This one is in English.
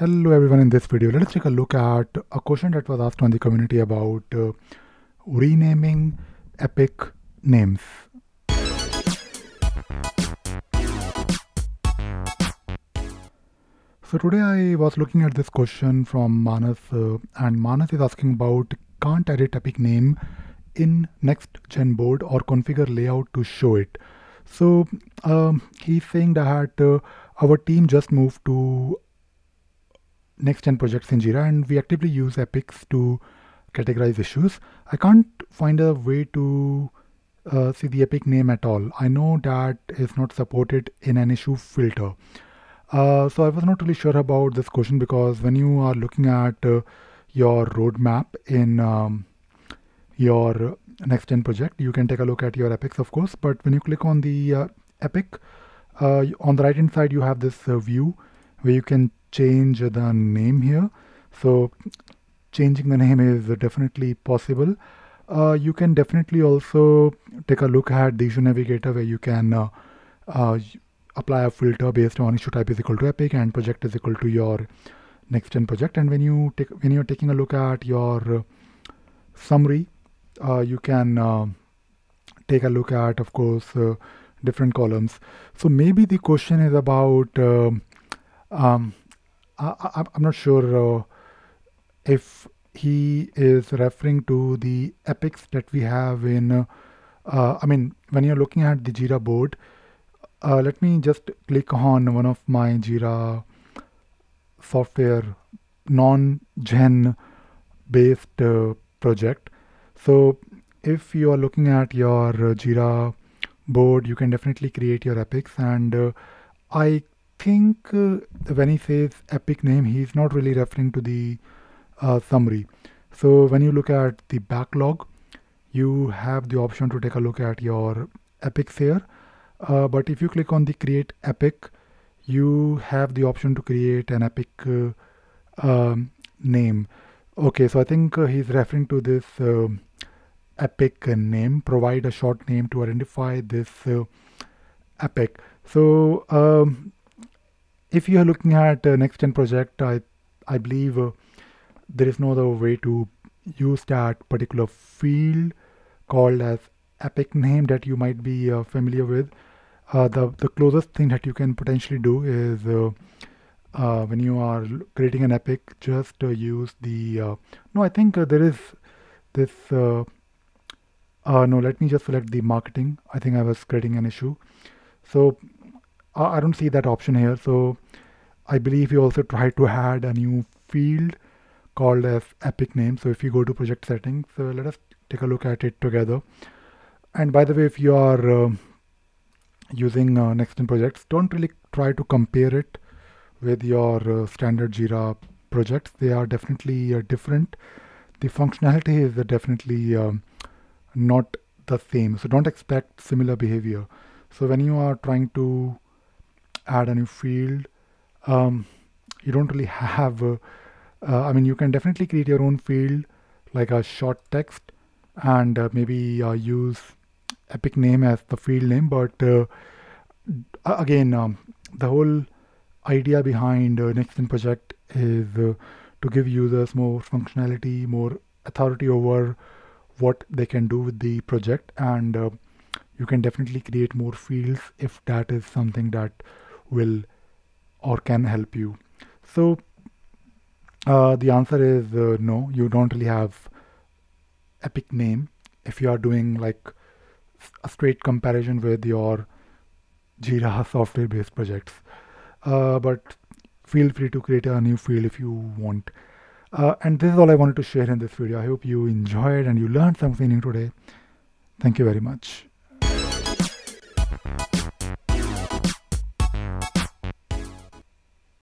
Hello everyone in this video let us take a look at a question that was asked on the community about uh, renaming epic names. So today I was looking at this question from Manas uh, and Manas is asking about can't edit epic name in next gen board or configure layout to show it. So um, he's saying that uh, our team just moved to next-gen projects in Jira and we actively use epics to categorize issues. I can't find a way to uh, see the epic name at all. I know that is not supported in an issue filter. Uh, so I was not really sure about this question because when you are looking at uh, your roadmap in um, your next gen project, you can take a look at your epics, of course. But when you click on the uh, epic, uh, on the right hand side, you have this uh, view where you can change the name here. So changing the name is definitely possible. Uh, you can definitely also take a look at the issue navigator where you can uh, uh, apply a filter based on issue type is equal to epic and project is equal to your next gen project. And when you take when you're taking a look at your uh, summary, uh, you can uh, take a look at, of course, different columns. So maybe the question is about um, I, am not sure uh, if he is referring to the epics that we have in. Uh, uh, I mean, when you're looking at the Jira board, let me just click on one of my Jira software non-gen based uh, project so if you are looking at your uh, jira board you can definitely create your epics and uh, i think uh, when he says epic name, he's not really referring to the uh, summary. So when you look at the backlog, you have the option to take a look at your epics here. Uh, but if you click on the create epic, you have the option to create an epic uh, um, name. Okay, so I think uh, he's referring to this um, epic name. Provide a short name to identify this uh, epic. So um, if you are looking at uh, next gen project, I I believe uh, there is no other way to use that particular field called as epic name that you might be uh, familiar with. Uh, the the closest thing that you can potentially do is uh, uh when you are creating an epic, just uh, use the uh, no. I think there is this. no, let me just select the marketing. I think I was creating an issue. So I don't see that option here. So I believe you also tried to add a new field called as epic name. So if you go to project settings, so let us take a look at it together. And by the way, if you are uh, using uh, Nextgen projects, don't really try to compare it with your uh, standard Jira projects. They are definitely uh, different. The functionality is definitely um, not the same. So don't expect similar behavior. So when you are trying to add a new field. Um, you don't really have, a, uh, I mean, you can definitely create your own field like a short text and uh, maybe uh, use epic name as the field name. But uh, again, um, the whole idea behind uh, NextGen project is uh, to give users more functionality, more authority over what they can do with the project and you can definitely create more fields if that is something that will or can help you. So uh, the answer is uh, no, you don't really have epic name. If you are doing like a straight comparison with your Jira software based projects, uh, but feel free to create a new field if you want. Uh, and this is all I wanted to share in this video. I hope you enjoyed and you learned something new today. Thank you very much.